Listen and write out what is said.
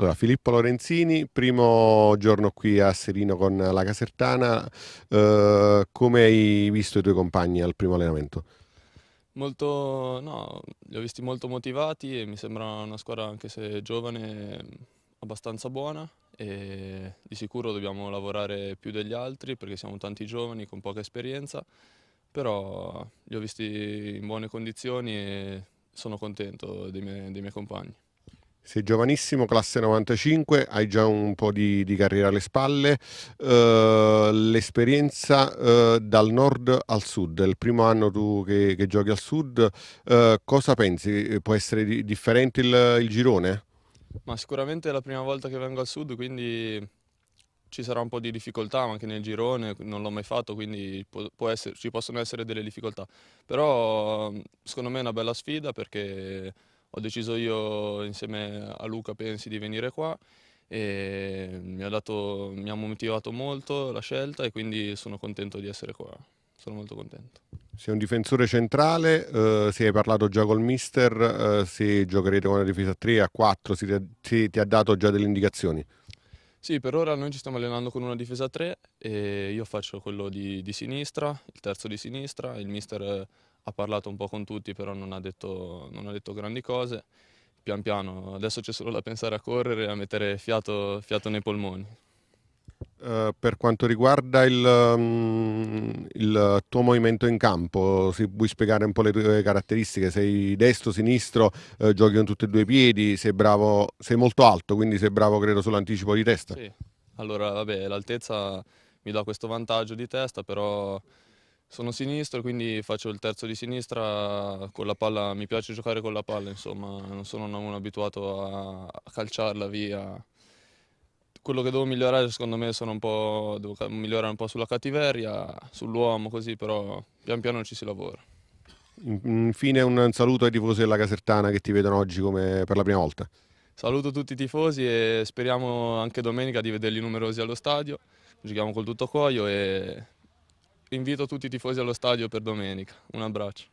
Allora, Filippo Lorenzini, primo giorno qui a Serino con la Casertana, eh, come hai visto i tuoi compagni al primo allenamento? Molto, no, li ho visti molto motivati e mi sembra una squadra, anche se giovane, abbastanza buona e di sicuro dobbiamo lavorare più degli altri perché siamo tanti giovani con poca esperienza, però li ho visti in buone condizioni e sono contento dei miei, dei miei compagni. Sei giovanissimo, classe 95, hai già un po' di, di carriera alle spalle. Uh, l'esperienza uh, dal nord al sud, è il primo anno tu che, che giochi al sud, uh, cosa pensi? Può essere di, differente il, il girone? Ma sicuramente è la prima volta che vengo al sud, quindi ci sarà un po' di difficoltà anche nel girone, non l'ho mai fatto, quindi essere, ci possono essere delle difficoltà. Però secondo me è una bella sfida perché ho deciso io insieme a Luca Pensi di venire qua e mi ha, dato, mi ha motivato molto la scelta e quindi sono contento di essere qua sono molto contento. Sei un difensore centrale, eh, si è parlato già col mister, eh, se giocherete con una difesa a 3 a 4, si, ti ha dato già delle indicazioni? Sì, per ora noi ci stiamo allenando con una difesa 3 e io faccio quello di, di, sinistra, il terzo di sinistra, il mister eh, ha parlato un po' con tutti però non ha detto, non ha detto grandi cose, pian piano, adesso c'è solo da pensare a correre e a mettere fiato, fiato nei polmoni. Eh, per quanto riguarda il, um, il, tuo movimento in campo, se puoi spiegare un po' le tue caratteristiche, sei destro, sinistro, uh, giochi con tutti e due i piedi, sei bravo, sei molto alto, quindi sei bravo credo sull'anticipo di testa. Sì, allora vabbè, l'altezza mi dà questo vantaggio di testa, però sono sinistro, quindi faccio il terzo di sinistra, con la palla, mi piace giocare con la palla, insomma, non sono un abituato a, a calciarla via quello che devo migliorare secondo me sono un po', devo migliorare un po' sulla cattiveria, sull'uomo così, però pian piano ci si lavora. Infine un saluto ai tifosi della Casertana che ti vedono oggi come per la prima volta. Saluto tutti i tifosi e speriamo anche domenica di vederli numerosi allo stadio. Giochiamo col tutto cuoio e invito tutti i tifosi allo stadio per domenica. Un abbraccio.